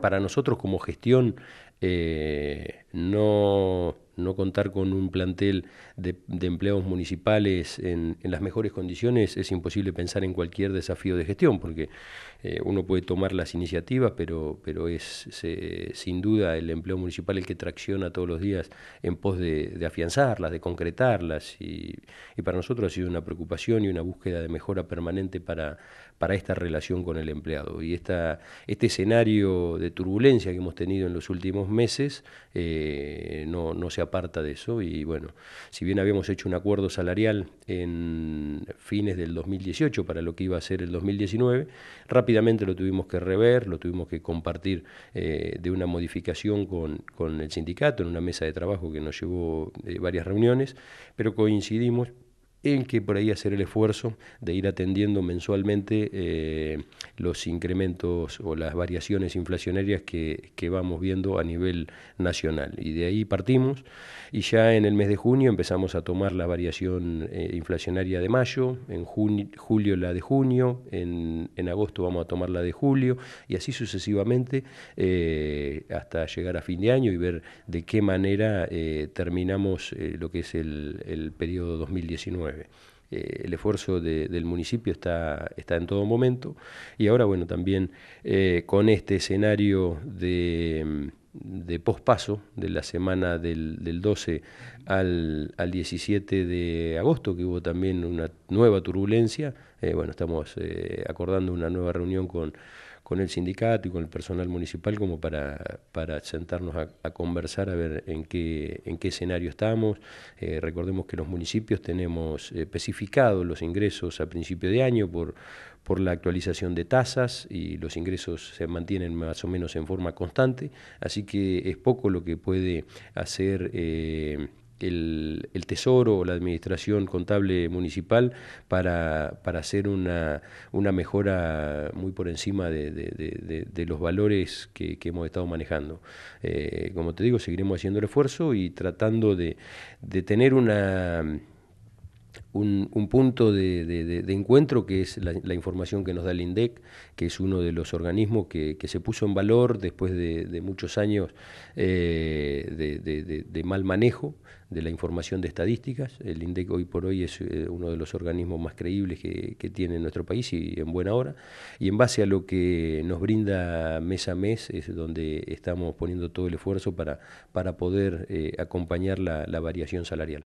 para nosotros como gestión eh, no no contar con un plantel de, empleados municipales en, las mejores condiciones, es imposible pensar en cualquier desafío de gestión, porque eh, uno puede tomar las iniciativas, pero, pero es sin duda el empleo municipal el que tracciona todos los días en pos de, afianzarlas, de concretarlas, y, para nosotros ha sido una preocupación y una búsqueda de mejora permanente para, para esta relación con el empleado. Y esta, este escenario de turbulencia que hemos tenido en los últimos meses eh, no, no se ha aparta de eso y bueno, si bien habíamos hecho un acuerdo salarial en fines del 2018 para lo que iba a ser el 2019, rápidamente lo tuvimos que rever, lo tuvimos que compartir eh, de una modificación con, el sindicato en una mesa de trabajo que nos llevó eh, varias reuniones, pero coincidimos en que por ahí hacer el esfuerzo de ir atendiendo mensualmente eh, los incrementos o las variaciones inflacionarias que, vamos viendo a nivel nacional. Y de ahí partimos y ya en el mes de junio empezamos a tomar la variación eh, inflacionaria de mayo, en junio, julio la de junio, en, agosto vamos a tomar la de julio y así sucesivamente eh, hasta llegar a fin de año y ver de qué manera terminamos lo que es el, el periodo 2019. Eh, el esfuerzo del municipio está, está en todo momento y ahora, bueno, también eh, con este escenario de, de pospaso de la semana del, 12 al, 17 de agosto, que hubo también una nueva turbulencia, eh, bueno, estamos acordando una nueva reunión con con el sindicato y con el personal municipal como para, sentarnos a, conversar, a ver en qué, en qué escenario estamos. Eh, recordemos que los municipios tenemos eh, especificados los ingresos a principio de año por, por la actualización de tasas y los ingresos se mantienen más o menos en forma constante, así que es poco lo que puede hacer... Eh, el, Tesoro o la Administración Contable Municipal para, para hacer una, una, mejora muy por encima de, los valores que, hemos estado manejando. Eh, como te digo, seguiremos haciendo el esfuerzo y tratando de, tener una un, punto de, encuentro que es la, información que nos da el INDEC, que es uno de los organismos que, se puso en valor después de, muchos años eh, de, mal manejo de la información de estadísticas. El INDEC hoy por hoy es eh, uno de los organismos más creíbles que, tiene nuestro país y en buena hora. Y en base a lo que nos brinda mes a mes es donde estamos poniendo todo el esfuerzo para, para poder eh, acompañar la variación salarial.